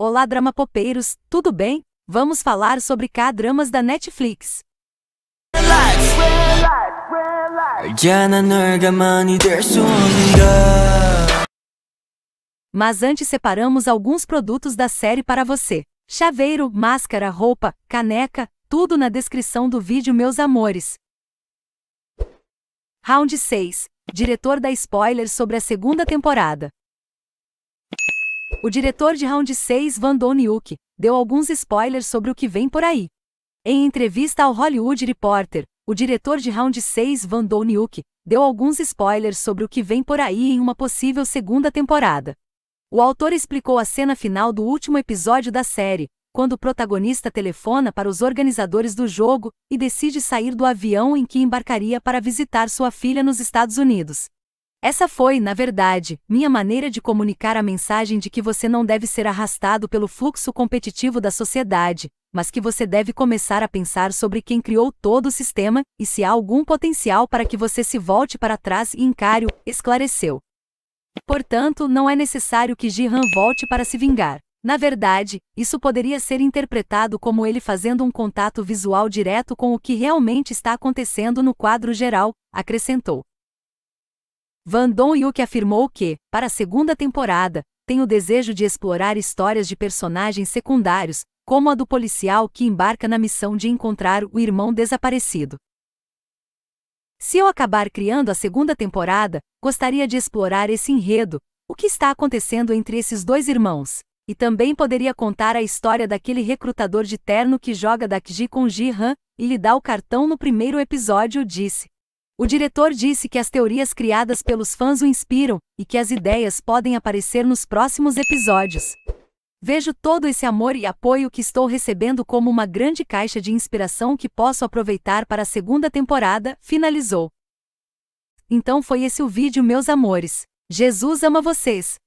Olá, drama popeiros, tudo bem? Vamos falar sobre K-dramas da Netflix. Mas antes separamos alguns produtos da série para você. Chaveiro, máscara, roupa, caneca, tudo na descrição do vídeo, meus amores. Round 6. Diretor da spoiler sobre a segunda temporada. O diretor de Round 6, Van Doniuk, deu alguns spoilers sobre o que vem por aí. Em entrevista ao Hollywood Reporter, o diretor de Round 6, Van Doniuk, deu alguns spoilers sobre o que vem por aí em uma possível segunda temporada. O autor explicou a cena final do último episódio da série, quando o protagonista telefona para os organizadores do jogo e decide sair do avião em que embarcaria para visitar sua filha nos Estados Unidos. Essa foi, na verdade, minha maneira de comunicar a mensagem de que você não deve ser arrastado pelo fluxo competitivo da sociedade, mas que você deve começar a pensar sobre quem criou todo o sistema e se há algum potencial para que você se volte para trás e encare o, esclareceu. Portanto, não é necessário que Jihan volte para se vingar. Na verdade, isso poderia ser interpretado como ele fazendo um contato visual direto com o que realmente está acontecendo no quadro geral, acrescentou. Van Don Yuk afirmou que, para a segunda temporada, tem o desejo de explorar histórias de personagens secundários, como a do policial que embarca na missão de encontrar o irmão desaparecido. Se eu acabar criando a segunda temporada, gostaria de explorar esse enredo, o que está acontecendo entre esses dois irmãos. E também poderia contar a história daquele recrutador de terno que joga Dakji com Ji-Han e lhe dá o cartão no primeiro episódio, disse. O diretor disse que as teorias criadas pelos fãs o inspiram e que as ideias podem aparecer nos próximos episódios. Vejo todo esse amor e apoio que estou recebendo como uma grande caixa de inspiração que posso aproveitar para a segunda temporada, finalizou. Então foi esse o vídeo, meus amores. Jesus ama vocês!